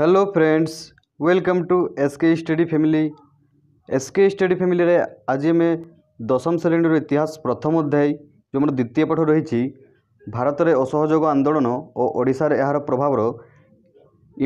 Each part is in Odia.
hello friends welcome to SK study family SK study ফ্যামিলিরে আজ আমি দশম শ্রেণীর ইতিহাস প্রথম অধ্যায় যে আমার দ্বিতীয় পাঠ রয়েছে ভারতের অসহযোগ আন্দোলন ও ওড়িশার এর প্রভাবর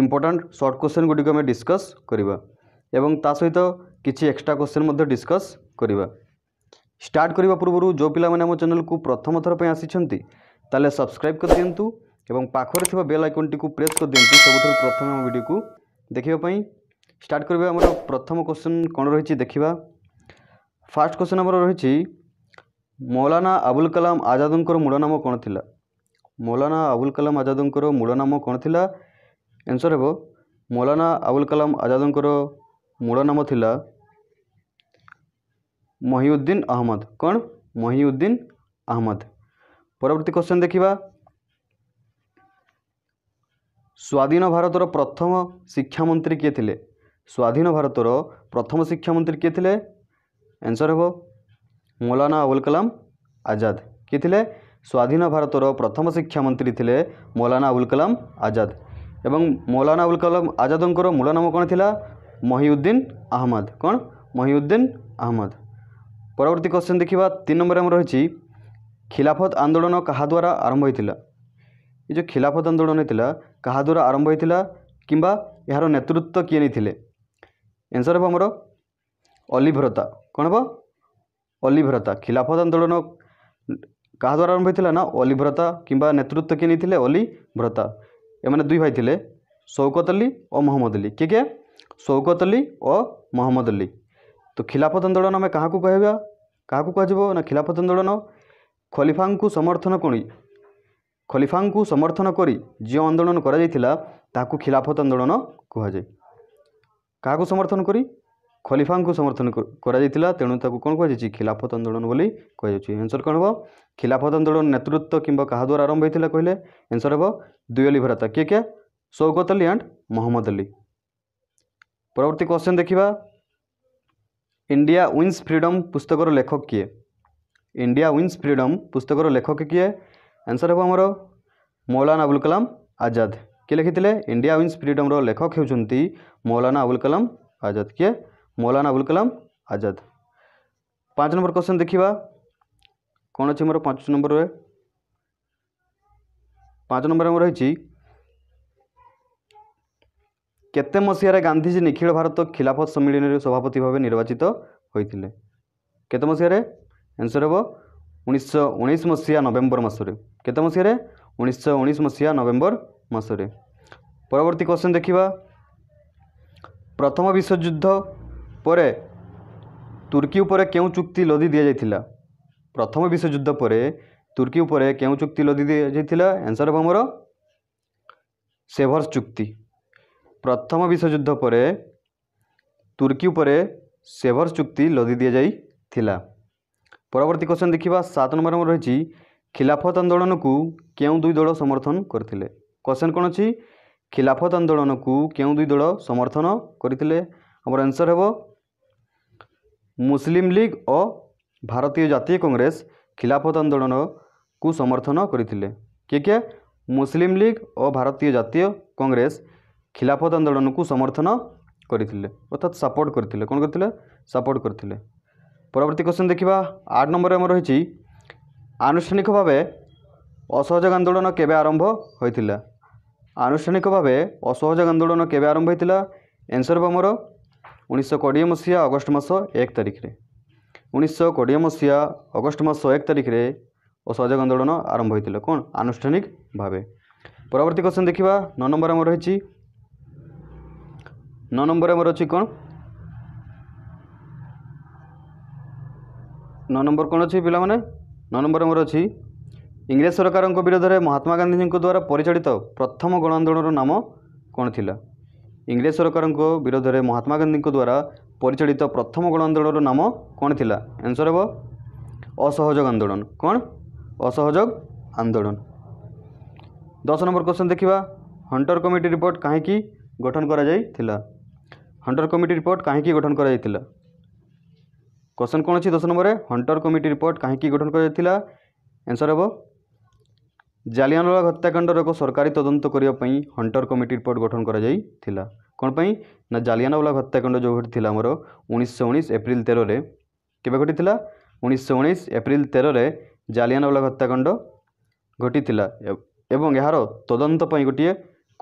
ইম্পর্টাট সর্ট কোশ্চেন গুড়ি আমি ডিসকস করা এবং তা সহিত কিছু এক্সট্রা কোশ্চেন মধ্যে ডিসকস করা স্টার্ট করা পূর্ব যে পিলা আমার চ্যানেল প্রথম থর আসছেন তাহলে সবসক্রাইব করে দিও ଏବଂ ପାଖରେ ଥିବା ବେଲ୍ ଆଇକନ୍ଟିକୁ ପ୍ରେସ୍ କରିଦିଅନ୍ତୁ ସବୁଠାରୁ ପ୍ରଥମେ ଆମ ଭିଡ଼ିଓକୁ ଦେଖିବା ପାଇଁ ଷ୍ଟାର୍ଟ କରିବା ଆମର ପ୍ରଥମ କ୍ୱେଶ୍ଚନ୍ କ'ଣ ରହିଛି ଦେଖିବା ଫାର୍ଷ୍ଟ କ୍ୱେଶ୍ଚନ୍ ଆମର ରହିଛି ମୌଲାନା ଆବୁଲ କଲାମ ଆଜାଦଙ୍କର ମୂଳ ନାମ କ'ଣ ଥିଲା ମୌଲାନା ଆବୁଲ କଲାମ ଆଜାଦଙ୍କର ମୂଳ ନାମ କ'ଣ ଥିଲା ଆନ୍ସର୍ ହେବ ମୌଲାନା ଆବୁଲ କଲାମ ଆଜାଦଙ୍କର ମୂଳ ନାମ ଥିଲା ମହିଉଦ୍ଦିନ ଅହମ୍ମଦ କ'ଣ ମହିଉଦ୍ଦିନ ଅହମ୍ମଦ ପରବର୍ତ୍ତୀ କ୍ୱେଶ୍ଚନ୍ ଦେଖିବା ସ୍ୱାଧୀନ ଭାରତର ପ୍ରଥମ ଶିକ୍ଷାମନ୍ତ୍ରୀ କିଏ ଥିଲେ ସ୍ୱାଧୀନ ଭାରତର ପ୍ରଥମ ଶିକ୍ଷାମନ୍ତ୍ରୀ କିଏ ଥିଲେ ଆନ୍ସର୍ ହେବ ମୌଲାନା ଅବୁଲ କଲାମ ଆଜାଦ କିଏ ଥିଲେ ସ୍ୱାଧୀନ ଭାରତର ପ୍ରଥମ ଶିକ୍ଷାମନ୍ତ୍ରୀ ଥିଲେ ମୌଲାନା ଅବୁଲ କଲାମ ଆଜାଦ ଏବଂ ମୌଲାନା ଅବୁଲ କଲାମ ଆଜାଦଙ୍କର ମୂଳ ନାମ କ'ଣ ଥିଲା ମହିଉଦ୍ଦିନ ଆହମଦ କ'ଣ ମହିଉଦ୍ଦିନ ଆହମଦ ପରବର୍ତ୍ତୀ କ୍ୱେଶ୍ଚନ୍ ଦେଖିବା ତିନି ନମ୍ବରରେ ଆମର ରହିଛି ଖିଲାଫତ ଆନ୍ଦୋଳନ କାହା ଦ୍ୱାରା ଆରମ୍ଭ ହୋଇଥିଲା ଏ ଯେଉଁ ଖିଲାଫତ ଆନ୍ଦୋଳନ ହୋଇଥିଲା କାହା ଦ୍ୱାରା ଆରମ୍ଭ ହୋଇଥିଲା କିମ୍ବା ଏହାର ନେତୃତ୍ୱ କିଏ ନେଇଥିଲେ ଆନ୍ସର ହେବ ଆମର ଅଲିଭ୍ରତା କ'ଣ ହେବ ଅଲିଭ୍ରତା ଖିଲାଫତ ଆନ୍ଦୋଳନ କାହା ଦ୍ୱାରା ଆରମ୍ଭ ହୋଇଥିଲା ନା ଅଲିଭ୍ରତା କିମ୍ବା ନେତୃତ୍ୱ କିଏ ନେଇଥିଲେ ଅଲି ଭ୍ରତା ଏମାନେ ଦୁଇ ଭାଇ ଥିଲେ ସୌକତ ଅଲି ଓ ମହମ୍ମଦ ଅଲ୍ଲୀ କିଏ କିଏ ସୌକତ ଅଲ୍ଲୀ ଓ ମହମ୍ମଦ ଅଲ୍ଲୀ ତ ଖିଲାଫତ ଆନ୍ଦୋଳନ ଆମେ କାହାକୁ କହିବା କାହାକୁ କୁହାଯିବ ନା ଖିଲାଫତ ଆନ୍ଦୋଳନ ଖଲିଫାଙ୍କୁ ସମର୍ଥନ କରି ଖଲିଫାଙ୍କୁ ସମର୍ଥନ କରି ଯେଉଁ ଆନ୍ଦୋଳନ କରାଯାଇଥିଲା ତାହାକୁ ଖିଲାଫତ ଆନ୍ଦୋଳନ କୁହାଯାଏ କାହାକୁ ସମର୍ଥନ କରି ଖଲିଫାଙ୍କୁ ସମର୍ଥନ କରାଯାଇଥିଲା ତେଣୁ ତାକୁ କ'ଣ କୁହାଯାଇଛି ଖିଲାଫତ ଆନ୍ଦୋଳନ ବୋଲି କୁହାଯାଉଛି ଆନ୍ସର କ'ଣ ହେବ ଖିଲାଫତ ଆନ୍ଦୋଳନ ନେତୃତ୍ୱ କିମ୍ବା କାହା ଦ୍ୱାରା ଆରମ୍ଭ ହୋଇଥିଲା କହିଲେ ଆନ୍ସର ହେବ ଦୁଇ ଦୁଇଅଲି ଭରତା କିଏ କିଏ ସୌଗତ ଅଲି ଆଣ୍ଡ ମହମ୍ମଦ ଅଲି ପରବର୍ତ୍ତୀ କ୍ୱେଶ୍ଚନ୍ ଦେଖିବା ଇଣ୍ଡିଆ ୱିନ୍ସ ଫ୍ରିଡ଼ମ୍ ପୁସ୍ତକର ଲେଖକ କିଏ ଇଣ୍ଡିଆ ୱିନ୍ସ ଫ୍ରିଡ଼ମ୍ ପୁସ୍ତକର ଲେଖକ କିଏ ଆନ୍ସର୍ ହେବ ଆମର ମୌଲାନା ଅବୁଲ କଲାମ ଆଜାଦ କିଏ ଲେଖିଥିଲେ ଇଣ୍ଡିଆ ୱିନ୍ସ ଫ୍ରିଡମ୍ର ଲେଖକ ହେଉଛନ୍ତି ମୌଲାନା ଅବୁଲ କଲାମ ଆଜାଦ କିଏ ମୌଲାନା ଅବୁଲ କଲାମ ଆଜାଦ ପାଞ୍ଚ ନମ୍ବର କ୍ୱେଶ୍ଚନ୍ ଦେଖିବା କ'ଣ ଅଛି ମୋର ପାଞ୍ଚ ନମ୍ବରରେ ପାଞ୍ଚ ନମ୍ବରରେ ଆମର ରହିଛି କେତେ ମସିହାରେ ଗାନ୍ଧିଜୀ ନିଖିଳ ଭାରତ ଖିଲାଫତ ସମ୍ମିଳନୀରେ ସଭାପତି ଭାବେ ନିର୍ବାଚିତ ହୋଇଥିଲେ କେତେ ମସିହାରେ ଆନ୍ସର୍ ହେବ ଉଣେଇଶହ ଉଣେଇଶ ମସିହା ନଭେମ୍ବର ମାସରେ କେତେ ମସିହାରେ ଉଣେଇଶହ ଉଣେଇଶ ମସିହା ନଭେମ୍ବର ମାସରେ ପରବର୍ତ୍ତୀ କ୍ୱେଶ୍ଚନ୍ ଦେଖିବା ପ୍ରଥମ ବିଶ୍ୱଯୁଦ୍ଧ ପରେ ତୁର୍କୀ ଉପରେ କେଉଁ ଚୁକ୍ତି ଲଦି ଦିଆଯାଇଥିଲା ପ୍ରଥମ ବିଶ୍ୱଯୁଦ୍ଧ ପରେ ତୁର୍କୀ ଉପରେ କେଉଁ ଚୁକ୍ତି ଲଦି ଦିଆଯାଇଥିଲା ଏନ୍ସର୍ ହେବ ଆମର ସେଭର୍ସ ଚୁକ୍ତି ପ୍ରଥମ ବିଶ୍ୱଯୁଦ୍ଧ ପରେ ତୁର୍କୀ ଉପରେ ସେଭର୍ସ ଚୁକ୍ତି ଲଦି ଦିଆଯାଇଥିଲା ପରବର୍ତ୍ତୀ କ୍ୱେଶ୍ଚନ୍ ଦେଖିବା ସାତ ନମ୍ବରମର ରହିଛି ଖିଲାଫତ ଆନ୍ଦୋଳନକୁ କେଉଁ ଦୁଇ ଦଳ ସମର୍ଥନ କରିଥିଲେ କ୍ୱେଶ୍ଚନ୍ କ'ଣ ଅଛି ଖିଲାଫତ ଆନ୍ଦୋଳନକୁ କେଉଁ ଦୁଇ ଦଳ ସମର୍ଥନ କରିଥିଲେ ଆମର ଆନ୍ସର୍ ହେବ ମୁସଲିମ୍ ଲିଗ୍ ଓ ଭାରତୀୟ ଜାତୀୟ କଂଗ୍ରେସ ଖିଲାଫତ ଆନ୍ଦୋଳନକୁ ସମର୍ଥନ କରିଥିଲେ କିଏ କିଏ ମୁସଲିମ୍ ଲିଗ୍ ଓ ଭାରତୀୟ ଜାତୀୟ କଂଗ୍ରେସ ଖିଲାଫତ ଆନ୍ଦୋଳନକୁ ସମର୍ଥନ କରିଥିଲେ ଅର୍ଥାତ୍ ସପୋର୍ଟ କରିଥିଲେ କ'ଣ କରିଥିଲେ ସପୋର୍ଟ କରିଥିଲେ ପରବର୍ତ୍ତୀ କ୍ୱେଶ୍ଚନ୍ ଦେଖିବା ଆଠ ନମ୍ବର୍ରେ ଆମର ରହିଛି ଆନୁଷ୍ଠାନିକ ଭାବେ ଅସହଯୋଗ ଆନ୍ଦୋଳନ କେବେ ଆରମ୍ଭ ହୋଇଥିଲା ଆନୁଷ୍ଠାନିକ ଭାବେ ଅସହଯୋଗ ଆନ୍ଦୋଳନ କେବେ ଆରମ୍ଭ ହୋଇଥିଲା ଏନ୍ସର୍ ହେବ ଆମର ଉଣେଇଶହ କୋଡ଼ିଏ ମସିହା ଅଗଷ୍ଟ ମାସ ଏକ ତାରିଖରେ ଉଣେଇଶହ କୋଡ଼ିଏ ମସିହା ଅଗଷ୍ଟ ମାସ ଏକ ତାରିଖରେ ଅସହଯୋଗ ଆନ୍ଦୋଳନ ଆରମ୍ଭ ହୋଇଥିଲା କ'ଣ ଆନୁଷ୍ଠାନିକ ଭାବେ ପରବର୍ତ୍ତୀ କ୍ୱେଶ୍ଚନ୍ ଦେଖିବା ନଅ ନମ୍ବର୍ ଆମର ରହିଛି ନଅ ନମ୍ବର୍ ଆମର ଅଛି କ'ଣ ନଅ ନମ୍ବର କ'ଣ ଅଛି ପିଲାମାନେ ନଅ ନମ୍ବର ମୋର ଅଛି ଇଂରେଜ ସରକାରଙ୍କ ବିରୋଧରେ ମହାତ୍ମା ଗାନ୍ଧୀଜୀଙ୍କ ଦ୍ୱାରା ପରିଚାଳିତ ପ୍ରଥମ ଗଣ ଆନ୍ଦୋଳନର ନାମ କ'ଣ ଥିଲା ଇଂରେଜ ସରକାରଙ୍କ ବିରୋଧରେ ମହାତ୍ମା ଗାନ୍ଧୀଙ୍କ ଦ୍ୱାରା ପରିଚାଳିତ ପ୍ରଥମ ଗଣ ଆନ୍ଦୋଳନର ନାମ କ'ଣ ଥିଲା ଆନ୍ସର୍ ହେବ ଅସହଯୋଗ ଆନ୍ଦୋଳନ କ'ଣ ଅସହଯୋଗ ଆନ୍ଦୋଳନ ଦଶ ନମ୍ବର କ୍ୱେଶ୍ଚନ୍ ଦେଖିବା ହଣ୍ଟର କମିଟି ରିପୋର୍ଟ କାହିଁକି ଗଠନ କରାଯାଇଥିଲା ହଣ୍ଟର କମିଟି ରିପୋର୍ଟ କାହିଁକି ଗଠନ କରାଯାଇଥିଲା কোশ্চেন কোণ অছি দশ নম্বর হন্টর কমিটি রিপোর্ট কাহি গঠন করা আনসর হব জালিয়ানওয়ালা হত্যাকাণ্ডর এক সরকারি তদন্ত করা হন্টর কমিটি রিপোর্ট গঠন করা যাই কোণ পাই না জালিয়ানওয়ালা হত্যাকাণ্ড যে ঘটি আমার উনিশশো উনিশ এপ্রিল তেরে কেবে ঘটি উনিশশো উনিশ এপ্রিল তেরে জালিয়ানওয়ালা হত্যাকাণ্ড ঘটি এবং এর তদন্ত গোটিয়ে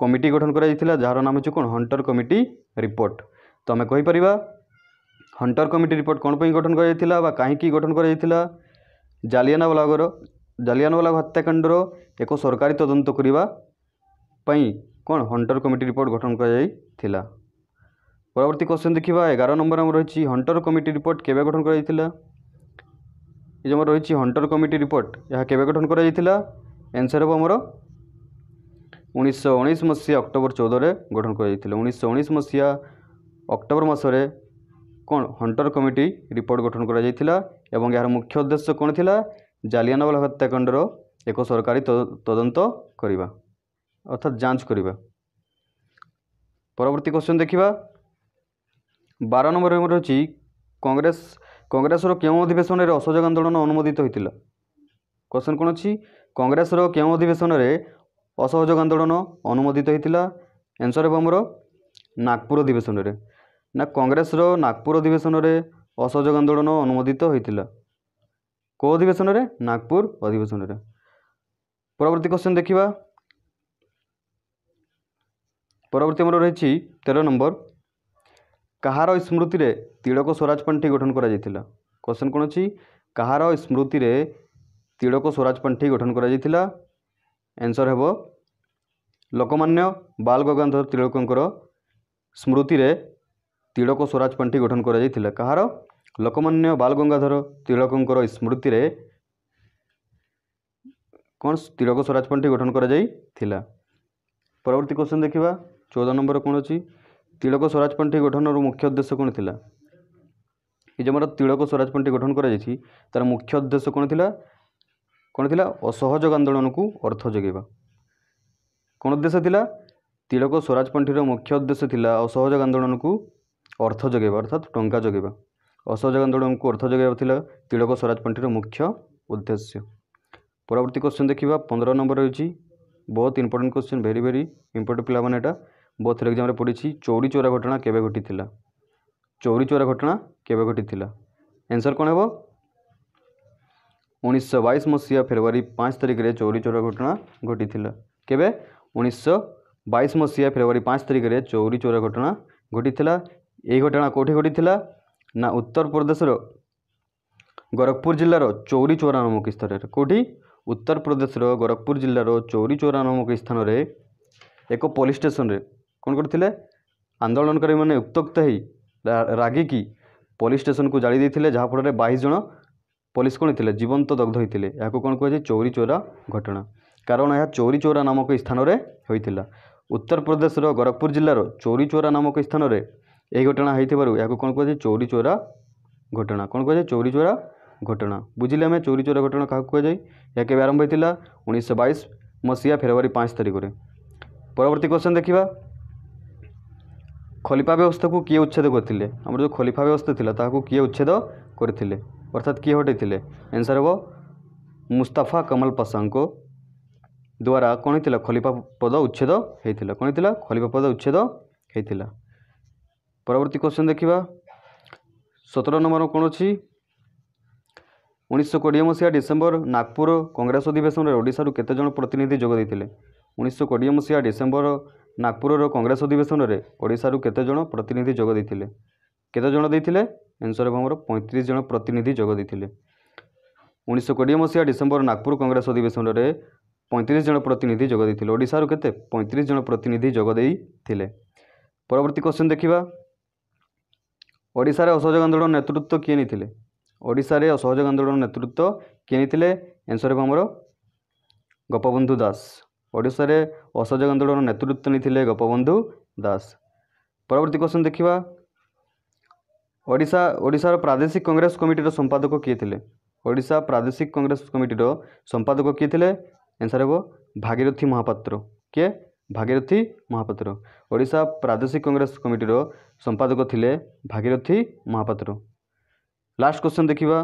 কমিটি গঠন করা যাই যার নাম হচ্ছে কোণ হন্টর কমিটি রিপোর্ট তো আমি কইপার ହଣ୍ଟର କମିଟି ରିପୋର୍ଟ କ'ଣ ପାଇଁ ଗଠନ କରାଯାଇଥିଲା ବା କାହିଁକି ଗଠନ କରାଯାଇଥିଲା ଜାଲିଆନାବାଲାବାଗର ଜାଲିଆନାବାଲାବାଗ ହତ୍ୟାକାଣ୍ଡର ଏକ ସରକାରୀ ତଦନ୍ତ କରିବା ପାଇଁ କ'ଣ ହଣ୍ଟର କମିଟି ରିପୋର୍ଟ ଗଠନ କରାଯାଇଥିଲା ପରବର୍ତ୍ତୀ କ୍ୱେଶ୍ଚନ୍ ଦେଖିବା ଏଗାର ନମ୍ବର ଆମର ରହିଛି ହଣ୍ଟର କମିଟି ରିପୋର୍ଟ କେବେ ଗଠନ କରାଯାଇଥିଲା ଏ ଯେଉଁ ଆମର ରହିଛି ହଣ୍ଟର କମିଟି ରିପୋର୍ଟ ଏହା କେବେ ଗଠନ କରାଯାଇଥିଲା ଏନ୍ସର୍ ହେବ ଆମର ଉଣେଇଶହ ଉଣେଇଶ ମସିହା ଅକ୍ଟୋବର ଚଉଦରେ ଗଠନ କରାଯାଇଥିଲା ଉଣେଇଶହ ଉଣେଇଶ ମସିହା ଅକ୍ଟୋବର ମାସରେ କ'ଣ ହଣ୍ଟର କମିଟି ରିପୋର୍ଟ ଗଠନ କରାଯାଇଥିଲା ଏବଂ ଏହାର ମୁଖ୍ୟ ଉଦ୍ଦେଶ୍ୟ କ'ଣ ଥିଲା ଜାଲିଆନାବାଲା ହତ୍ୟାକାଣ୍ଡର ଏକ ସରକାରୀ ତଦନ୍ତ କରିବା ଅର୍ଥାତ୍ ଯାଞ୍ଚ କରିବା ପରବର୍ତ୍ତୀ କ୍ୱେଶ୍ଚନ୍ ଦେଖିବା ବାର ନମ୍ବର ହେଉଛି କଂଗ୍ରେସ କଂଗ୍ରେସର କେଉଁ ଅଧିବେଶନରେ ଅସହଯୋଗ ଆନ୍ଦୋଳନ ଅନୁମୋଦିତ ହୋଇଥିଲା କ୍ୱେଶ୍ଚନ୍ କ'ଣ ଅଛି କଂଗ୍ରେସର କେଉଁ ଅଧିବେଶନରେ ଅସହଯୋଗ ଆନ୍ଦୋଳନ ଅନୁମୋଦିତ ହୋଇଥିଲା ଏନ୍ସର୍ ହେବ ଆମର ନାଗପୁର ଅଧିବେଶନରେ ନା କଂଗ୍ରେସର ନାଗପୁର ଅଧିବେଶନରେ ଅସହଯୋଗ ଆନ୍ଦୋଳନ ଅନୁମୋଦିତ ହୋଇଥିଲା କେଉଁ ଅଧିବେଶନରେ ନାଗପୁର ଅଧିବେଶନରେ ପରବର୍ତ୍ତୀ କ୍ୱେଶ୍ଚନ୍ ଦେଖିବା ପରବର୍ତ୍ତୀ ଆମର ରହିଛି ତେର ନମ୍ବର କାହାର ସ୍ମୃତିରେ ତିଳକ ସ୍ୱରାଜ ପାଣ୍ଠି ଗଠନ କରାଯାଇଥିଲା କ୍ୱେଶ୍ଚନ୍ କ'ଣ ଅଛି କାହାର ସ୍ମୃତିରେ ତିଳକ ସ୍ୱରାଜ ପାଣ୍ଠି ଗଠନ କରାଯାଇଥିଲା ଏନ୍ସର୍ ହେବ ଲୋକମାନ୍ୟ ବାଲ ଗଙ୍ଗାଧର ତିଳକଙ୍କର ସ୍ମୃତିରେ তিড়ক স্বরাজ ପାଣ୍ଠି ଗଠନ କରାଯାଇଥିଲା କାହାର ଲୋକମାନ୍ୟ ବାଲ ଗଙ୍ଗାଧର ତିଳକଙ୍କର ସ୍ମୃତିରେ କ'ଣ ତିଳକ ସ୍ୱରାଜ ପାଣ୍ଠି ଗଠନ କରାଯାଇଥିଲା ପରବର୍ତ୍ତୀ କ୍ୱେଶ୍ଚନ୍ ଦେଖିବା ଚଉଦ ନମ୍ବର କ'ଣ ଅଛି ତିଳକ ସ୍ୱରାଜ ପାଣ୍ଠି ଗଠନର ମୁଖ୍ୟ ଉଦ୍ଦେଶ୍ୟ କ'ଣ ଥିଲା এই যে আমার তিলক স্বরাজ পার্টি গঠন করা যাইছি তার মুখ্য উদ্দেশ্য কোণ লা কোণ লা অসহযোগ আন্দোলনকু অর্থ যোগাইবা কোণ উদ্দেশ্য লা তিলক স্বরাজ পার্টির মুখ্য উদ্দেশ্য লা অসহযোগ আন্দোলনকু ଅର୍ଥ ଯୋଗାଇବା ଅର୍ଥାତ୍ ଟଙ୍କା ଯୋଗାଇବା ଅସହଯୋଗ ଆନ୍ଦୋଳନ ଆମକୁ ଅର୍ଥ ଯୋଗାଇବା ଥିଲା ତିଳକ ସ୍ୱରାଜ ପାଣ୍ଠିର ମୁଖ୍ୟ ଉଦ୍ଦେଶ୍ୟ ପରବର୍ତ୍ତୀ କ୍ୱେଶ୍ଚନ୍ ଦେଖିବା ପନ୍ଦର ନମ୍ବର ରହିଛି ବହୁତ important question very very important ପିଲାମାନେ ଏଇଟା ବହୁତ ଥର ଏକ୍ଜାମ୍ରେ ପଡ଼ିଛି ଚୌରୀ ଚୋରା ଘଟଣା କେବେ ଘଟିଥିଲା ଚୌରୀ ଚୋରା ଘଟଣା କେବେ ଘଟିଥିଲା ଆନ୍ସର୍ କ'ଣ ହେବ ଉଣେଇଶହ ବାଇଶ ମସିହା ଫେବୃଆରୀ ପାଞ୍ଚ ତାରିଖରେ ଚୌରୀ ଚୋରା ଘଟଣା ଘଟିଥିଲା କେବେ ଉଣେଇଶହ ବାଇଶ ମସିହା ଫେବୃଆରୀ ପାଞ୍ଚ ତାରିଖରେ ଚୌରୀ ଚୋରା ଘଟଣା ଘଟିଥିଲା ଏହି ଘଟଣା କେଉଁଠି ଘଟିଥିଲା ନା ଉତ୍ତରପ୍ରଦେଶର ଗୋରଖପୁର ଜିଲ୍ଲାର ଚୌରୀ ଚୌରା ନାମକ ସ୍ଥାନରେ କେଉଁଠି ଉତ୍ତରପ୍ରଦେଶର ଗୋରଖପୁର ଜିଲ୍ଲାର ଚୌରୀ ଚୌରା ନାମକ ସ୍ଥାନରେ ଏକ ପୋଲିସ୍ ଷ୍ଟେସନରେ କ'ଣ କରିଥିଲେ ଆନ୍ଦୋଳନକାରୀମାନେ ଉତ୍ତ୍ୟକ୍ତ ହେଇ ରାଗିକି ପୋଲିସ୍ ଷ୍ଟେସନକୁ ଜାଳି ଦେଇଥିଲେ ଯାହାଫଳରେ ବାଇଶ ଜଣ ପୋଲିସ୍ କ'ଣ ଥିଲେ ଜୀବନ୍ତ ଦଗ୍ଧ ହୋଇଥିଲେ ଏହାକୁ କ'ଣ କୁହାଯାଏ ଚୌରୀ ଚୌରା ଘଟଣା କାରଣ ଏହା ଚୌରୀ ଚୌରା ନାମକ ସ୍ଥାନରେ ହୋଇଥିଲା ଉତ୍ତରପ୍ରଦେଶର ଗୋରଖପୁର ଜିଲ୍ଲାର ଚୌରୀ ଚୌରା ନାମକ ସ୍ଥାନରେ ଏହି ଘଟଣା ହେଇଥିବାରୁ ଏହାକୁ କ'ଣ କୁହାଯାଏ ଚୌରୀ ଚୋରା ଘଟଣା କ'ଣ କୁହାଯାଏ ଚୌରୀ ଚୋରା ଘଟଣା ବୁଝିଲେ ଆମେ ଚୌରୀ ଚୋରା ଘଟଣା କାହାକୁ କୁହାଯାଏ ଏହା କେବେ ଆରମ୍ଭ ହୋଇଥିଲା ଉଣେଇଶହ ବାଇଶ ମସିହା ଫେବୃଆରୀ ପାଞ୍ଚ ତାରିଖରେ ପରବର୍ତ୍ତୀ କ୍ୱେଶ୍ଚନ୍ ଦେଖିବା ଖଲିଫା ବ୍ୟବସ୍ଥାକୁ କିଏ ଉଚ୍ଛେଦ କରିଥିଲେ ଆମର ଯେଉଁ ଖଲିଫା ବ୍ୟବସ୍ଥା ଥିଲା ତାହାକୁ କିଏ ଉଚ୍ଛେଦ କରିଥିଲେ ଅର୍ଥାତ୍ କିଏ ହଟାଇଥିଲେ ଆନ୍ସର୍ ହେବ ମୁସ୍ତାଫା କମଲ ପାଶାଙ୍କ ଦ୍ୱାରା କ'ଣ ହେଇଥିଲା ଖଲିଫା ପଦ ଉଚ୍ଛେଦ ହେଇଥିଲା କ'ଣ ହେଇଥିଲା ଖଲିଫା ପଦ ଉଚ୍ଛେଦ ହେଇଥିଲା ପରବର୍ତ୍ତୀ କ୍ୱେଶ୍ଚନ୍ ଦେଖିବା ସତର ନମ୍ବର କ'ଣ ଅଛି ଉଣେଇଶହ କୋଡ଼ିଏ ମସିହା ଡିସେମ୍ବର ନାଗପୁର କଂଗ୍ରେସ ଅଧିବେଶନରେ ଓଡ଼ିଶାରୁ କେତେଜଣ ପ୍ରତିନିଧି ଯୋଗ ଦେଇଥିଲେ ଉଣେଇଶହ କୋଡ଼ିଏ ମସିହା ଡିସେମ୍ବର ନାଗପୁରର କଂଗ୍ରେସ ଅଧିବେଶନରେ ଓଡ଼ିଶାରୁ କେତେଜଣ ପ୍ରତିନିଧି ଯୋଗ ଦେଇଥିଲେ କେତେଜଣ ଦେଇଥିଲେ ଏନ୍ସର୍ ହେବ ଆମର ପଇଁତିରିଶ ଜଣ ପ୍ରତିନିଧି ଯୋଗ ଦେଇଥିଲେ ଉଣେଇଶହ କୋଡ଼ିଏ ମସିହା ଡିସେମ୍ବର ନାଗପୁର କଂଗ୍ରେସ ଅଧିବେଶନରେ ପଇଁତିରିଶ ଜଣ ପ୍ରତିନିଧି ଯୋଗ ଦେଇଥିଲେ ଓଡ଼ିଶାରୁ କେତେ ପଇଁତିରିଶ ଜଣ ପ୍ରତିନିଧି ଯୋଗ ଦେଇଥିଲେ ପରବର୍ତ୍ତୀ କ୍ୱେଶ୍ଚନ୍ ଦେଖିବା ଓଡ଼ିଶାରେ ଅସହଯୋଗ ଆନ୍ଦୋଳନ ନେତୃତ୍ୱ କିଏ ନେଇଥିଲେ ଓଡ଼ିଶାରେ ଅସହଯୋଗ ଆନ୍ଦୋଳନ ନେତୃତ୍ୱ କିଏ ନେଇଥିଲେ ଏନ୍ସର୍ ହେବ ଆମର ଗୋପବନ୍ଧୁ ଦାସ ଓଡ଼ିଶାରେ ଅସହଯୋଗ ଆନ୍ଦୋଳନ ନେତୃତ୍ୱ ନେଇଥିଲେ ଗୋପବନ୍ଧୁ ଦାସ ପରବର୍ତ୍ତୀ କ୍ୱେଶ୍ଚନ୍ ଦେଖିବା ଓଡ଼ିଶା ଓଡ଼ିଶାର ପ୍ରାଦେଶିକ କଂଗ୍ରେସ କମିଟିର ସମ୍ପାଦକ କିଏ ଥିଲେ ଓଡ଼ିଶା ପ୍ରାଦେଶିକ କଂଗ୍ରେସ କମିଟିର ସମ୍ପାଦକ କିଏ ଥିଲେ ଏନ୍ସର୍ ହେବ ଭାଗିରଥୀ ମହାପାତ୍ର କିଏ ଭାଗିରଥୀ ମହାପାତ୍ର ଓଡ଼ିଶା ପ୍ରାଦେଶିକ କଂଗ୍ରେସ କମିଟିର ସମ୍ପାଦକ ଥିଲେ ଭାଗିରଥୀ ମହାପାତ୍ର ଲାଷ୍ଟ କୋଶ୍ଚିନ୍ ଦେଖିବା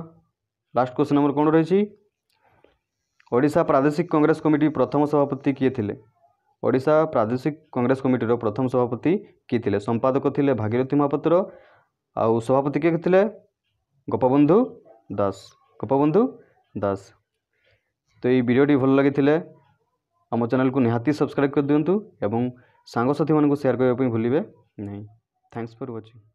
ଲାଷ୍ଟ କୋଶ୍ଚିନ୍ ଆମର କ'ଣ ରହିଛି ଓଡ଼ିଶା ପ୍ରାଦେଶିକ କଂଗ୍ରେସ କମିଟି ପ୍ରଥମ ସଭାପତି କିଏ ଥିଲେ ଓଡ଼ିଶା ପ୍ରାଦେଶିକ କଂଗ୍ରେସ କମିଟିର ପ୍ରଥମ ସଭାପତି କିଏ ଥିଲେ ସମ୍ପାଦକ ଥିଲେ ଭାଗିରଥୀ ମହାପାତ୍ର ଆଉ ସଭାପତି କିଏ ଥିଲେ ଗୋପବନ୍ଧୁ ଦାସ ଗୋପବନ୍ଧୁ ଦାସ ତ ଏଇ ଭିଡ଼ିଓଟି ଭଲ ଲାଗିଥିଲେ आम चेल को निहाती सब्सक्राइब कर दिंतु और सांगसाथी मानक सेयार करने भूलें ना थैंक्स फर व्वाचिंग